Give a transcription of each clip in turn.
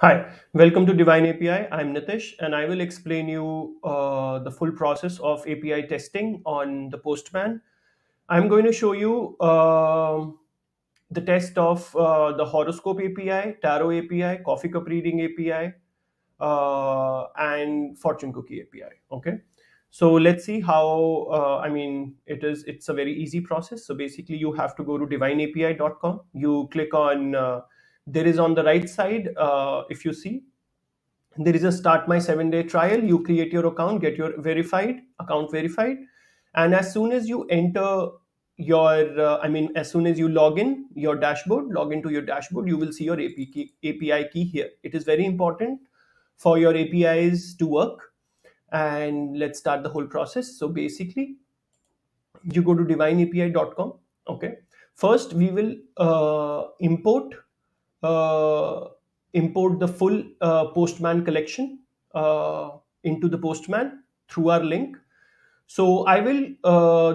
Hi, welcome to Divine API. I'm Nitish and I will explain you uh, the full process of API testing on the Postman. I'm going to show you uh, the test of uh, the Horoscope API, Tarot API, Coffee Cup Reading API, uh, and Fortune Cookie API. Okay, so let's see how, uh, I mean, it is, it's a very easy process. So basically you have to go to divineapi.com. You click on uh, there is on the right side, uh, if you see, there is a start my seven day trial. You create your account, get your verified account verified. And as soon as you enter your, uh, I mean, as soon as you log in your dashboard, log into your dashboard, you will see your API key, API key here. It is very important for your APIs to work. And let's start the whole process. So basically, you go to divineapi.com. Okay. First, we will uh, import uh, import the full uh, Postman collection uh, into the Postman through our link. So I will,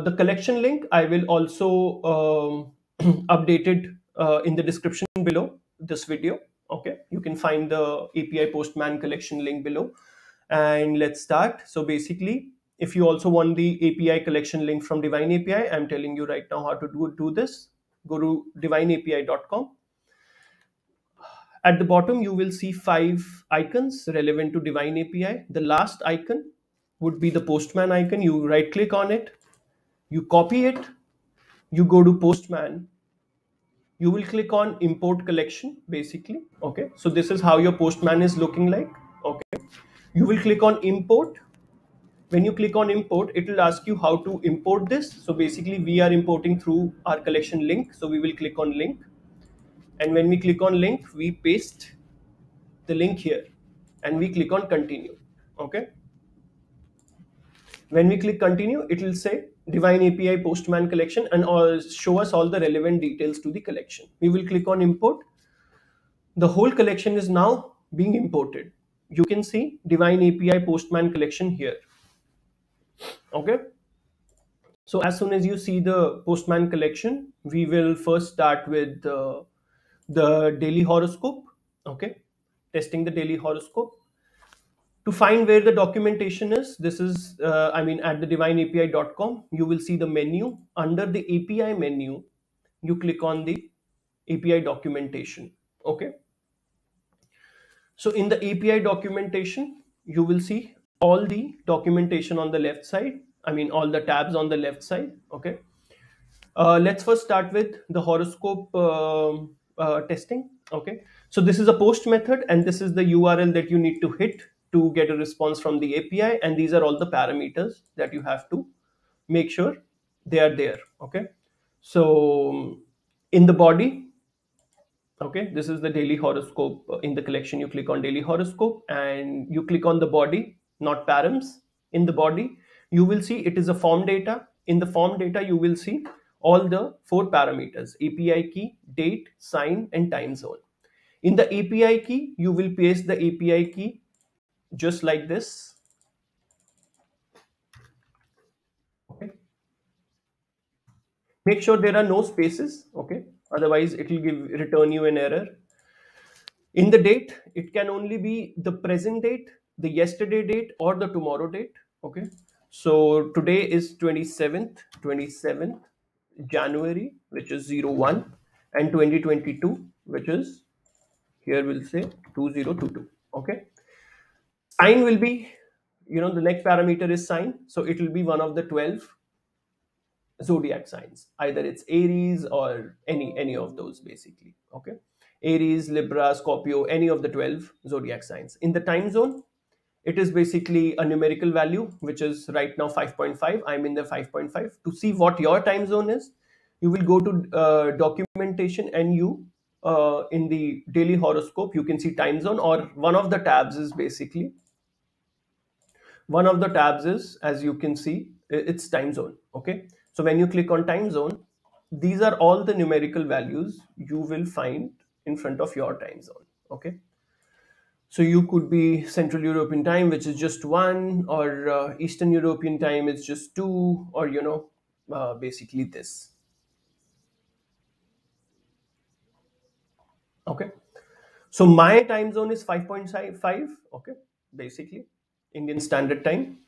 the collection link, I will also um, update it in the description below this video. Okay, you can find the API Postman collection link below. And let's start. So basically, if you also want the API collection link from Divine API, I'm telling you right now how to do, do this. Go to divineapi.com at the bottom, you will see five icons relevant to Divine API. The last icon would be the Postman icon. You right click on it, you copy it, you go to Postman, you will click on import collection basically. Okay, so this is how your Postman is looking like. Okay, you will click on import. When you click on import, it will ask you how to import this. So basically, we are importing through our collection link. So we will click on link and when we click on link we paste the link here and we click on continue okay when we click continue it will say divine api postman collection and all, show us all the relevant details to the collection we will click on import the whole collection is now being imported you can see divine api postman collection here okay so as soon as you see the postman collection we will first start with the uh, the daily horoscope, okay, testing the daily horoscope. To find where the documentation is, this is, uh, I mean, at the divineapi.com, you will see the menu. Under the API menu, you click on the API documentation, okay? So in the API documentation, you will see all the documentation on the left side. I mean, all the tabs on the left side. Okay. Uh, let's first start with the horoscope um, uh, testing okay so this is a post method and this is the url that you need to hit to get a response from the api and these are all the parameters that you have to make sure they are there okay so um, in the body okay this is the daily horoscope uh, in the collection you click on daily horoscope and you click on the body not params in the body you will see it is a form data in the form data you will see all the four parameters API key, date, sign, and time zone. In the API key, you will paste the API key just like this. Make sure there are no spaces. Okay. Otherwise, it will give return you an error. In the date, it can only be the present date, the yesterday date, or the tomorrow date. Okay. So today is 27th, 27th. January, which is 01, and 2022, which is here we'll say 2022. Okay. Sign will be, you know, the next parameter is sign. So it will be one of the 12 zodiac signs. Either it's Aries or any any of those basically. Okay. Aries, Libra, Scorpio, any of the 12 zodiac signs. In the time zone, it is basically a numerical value which is right now 5.5 i'm in the 5.5 to see what your time zone is you will go to uh, documentation and you uh, in the daily horoscope you can see time zone or one of the tabs is basically one of the tabs is as you can see it's time zone okay so when you click on time zone these are all the numerical values you will find in front of your time zone okay so you could be Central European time, which is just one, or uh, Eastern European time is just two, or you know, uh, basically this. Okay. So my time zone is 5.5, okay, basically, Indian Standard Time.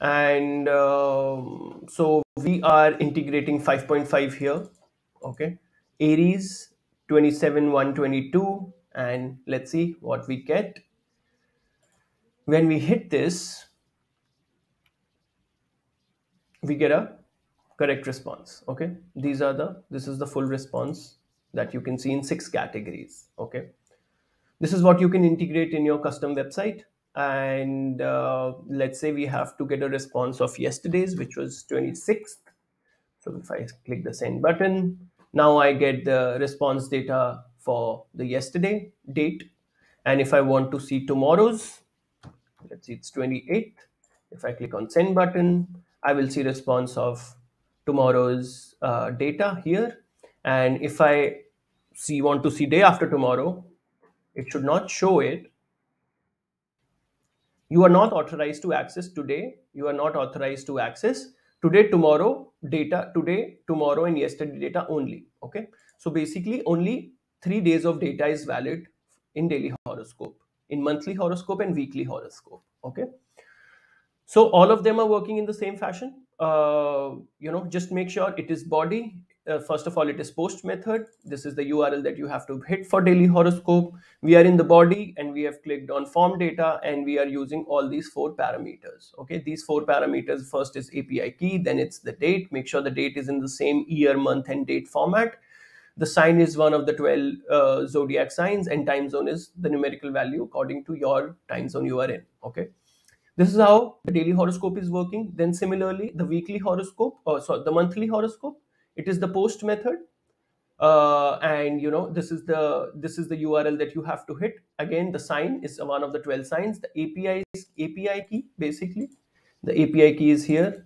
And uh, so we are integrating 5.5 here, okay. Aries 27, 122, and let's see what we get when we hit this, we get a correct response. Okay, these are the this is the full response that you can see in six categories. Okay, this is what you can integrate in your custom website. And uh, let's say we have to get a response of yesterday's, which was 26th. So if I click the send button, now I get the response data for the yesterday date. And if I want to see tomorrow's, let's see, it's 28th. If I click on send button, I will see response of tomorrow's uh, data here. And if I see want to see day after tomorrow, it should not show it. You are not authorized to access today. You are not authorized to access today, tomorrow data, today, tomorrow and yesterday data only. Okay. So basically only three days of data is valid in daily horoscope in monthly horoscope and weekly horoscope. Okay. So all of them are working in the same fashion. Uh, you know, just make sure it is body. Uh, first of all, it is post method. This is the URL that you have to hit for daily horoscope. We are in the body and we have clicked on form data and we are using all these four parameters. Okay, these four parameters first is API key, then it's the date. Make sure the date is in the same year, month, and date format the sign is one of the 12 uh, zodiac signs and time zone is the numerical value according to your time zone you are in okay this is how the daily horoscope is working then similarly the weekly horoscope or uh, so the monthly horoscope it is the post method uh, and you know this is the this is the url that you have to hit again the sign is one of the 12 signs the api is api key basically the api key is here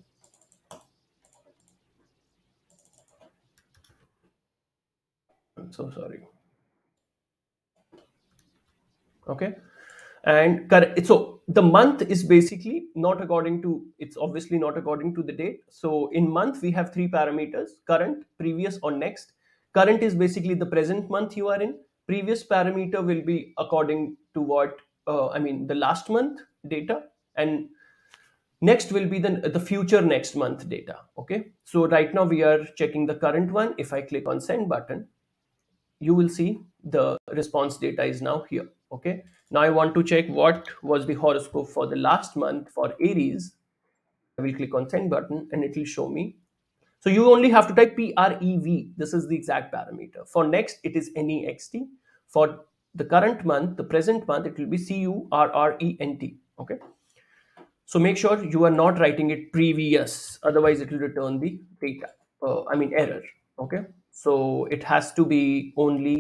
so sorry. Okay. And so the month is basically not according to, it's obviously not according to the date. So in month, we have three parameters, current, previous or next. Current is basically the present month you are in. Previous parameter will be according to what, uh, I mean, the last month data. And next will be the, the future next month data okay so right now we are checking the current one if i click on send button you will see the response data is now here okay now i want to check what was the horoscope for the last month for aries i will click on send button and it will show me so you only have to type prev this is the exact parameter for next it is next for the current month the present month it will be current okay so make sure you are not writing it previous otherwise it will return the data uh, i mean error okay so it has to be only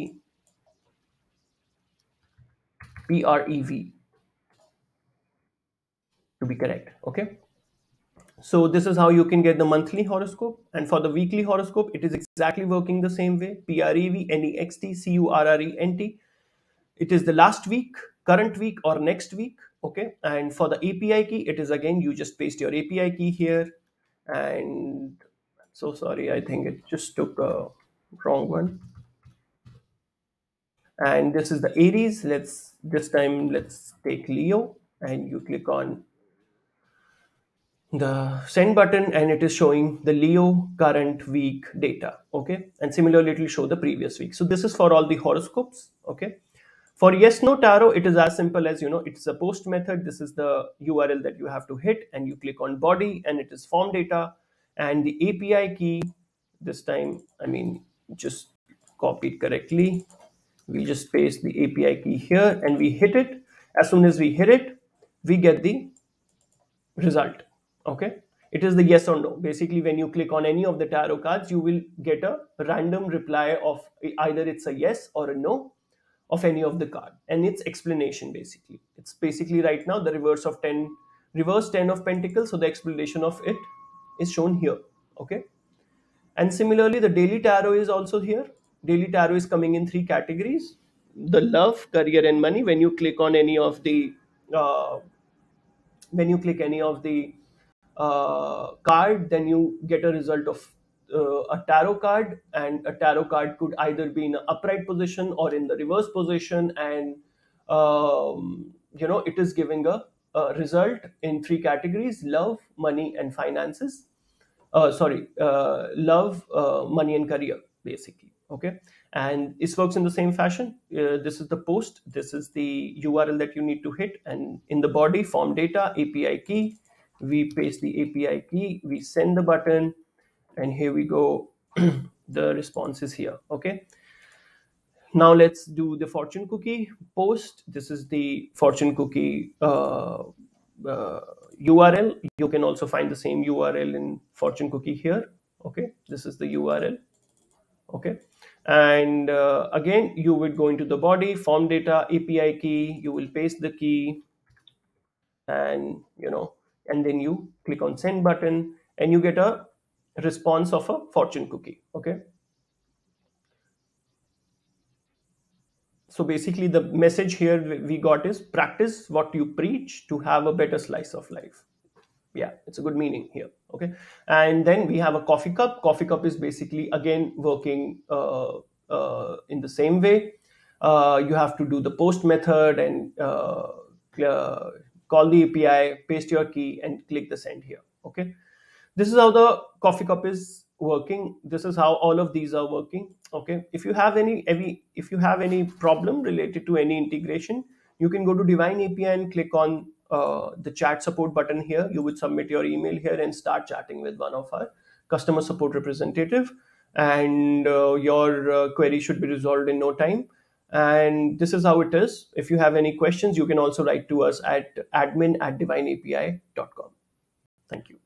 prev to be correct okay so this is how you can get the monthly horoscope and for the weekly horoscope it is exactly working the same way prev next current it is the last week current week or next week okay and for the api key it is again you just paste your api key here and so sorry i think it just took a wrong one and this is the aries let's this time let's take leo and you click on the send button and it is showing the leo current week data okay and similarly it will show the previous week so this is for all the horoscopes okay for yes no tarot it is as simple as you know it's a post method this is the url that you have to hit and you click on body and it is form data and the API key this time, I mean, just copied correctly. We just paste the API key here and we hit it. As soon as we hit it, we get the result. Okay. It is the yes or no. Basically, when you click on any of the tarot cards, you will get a random reply of either it's a yes or a no of any of the card and its explanation basically. It's basically right now the reverse of 10, reverse 10 of pentacles. So the explanation of it is shown here okay and similarly the daily tarot is also here daily tarot is coming in three categories the love career and money when you click on any of the uh, when you click any of the uh, card then you get a result of uh, a tarot card and a tarot card could either be in an upright position or in the reverse position and um, you know it is giving a, a result in three categories love money and finances uh, sorry, uh, love, uh, money, and career, basically. Okay. And this works in the same fashion. Uh, this is the post. This is the URL that you need to hit. And in the body, form data, API key. We paste the API key. We send the button. And here we go. the response is here. Okay. Now let's do the fortune cookie post. This is the fortune cookie uh, uh URL. You can also find the same URL in fortune cookie here. Okay, this is the URL. Okay, and uh, again, you would go into the body, form data, API key, you will paste the key and, you know, and then you click on send button and you get a response of a fortune cookie. Okay. So basically, the message here we got is practice what you preach to have a better slice of life. Yeah, it's a good meaning here. Okay. And then we have a coffee cup. Coffee cup is basically, again, working uh, uh, in the same way. Uh, you have to do the post method and uh, uh, call the API, paste your key, and click the send here. Okay. This is how the coffee cup is working. This is how all of these are working okay if you have any if you have any problem related to any integration you can go to divine api and click on uh, the chat support button here you would submit your email here and start chatting with one of our customer support representative and uh, your uh, query should be resolved in no time and this is how it is if you have any questions you can also write to us at admin at divineapi.com thank you